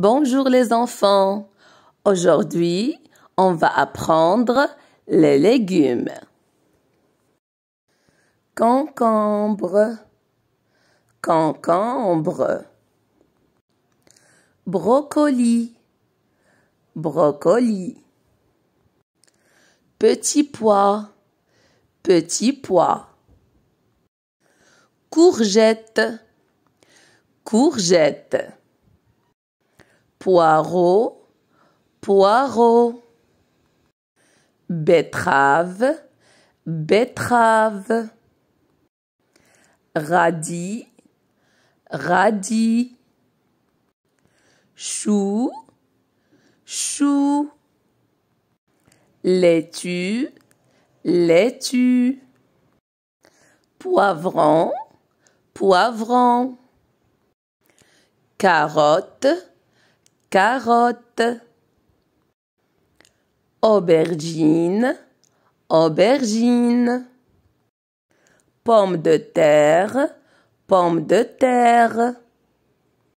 Bonjour les enfants. Aujourd'hui, on va apprendre les légumes. Concombre. Concombre. Brocoli. Brocoli. Petit pois. Petit pois. Courgette. Courgette poireau, poireau. Betterave, betterave. Radis, radis. Chou, chou. Laitue, laitue. Poivron, poivron. Carotte, carotte aubergine, aubergine. Pomme de terre, pomme de terre.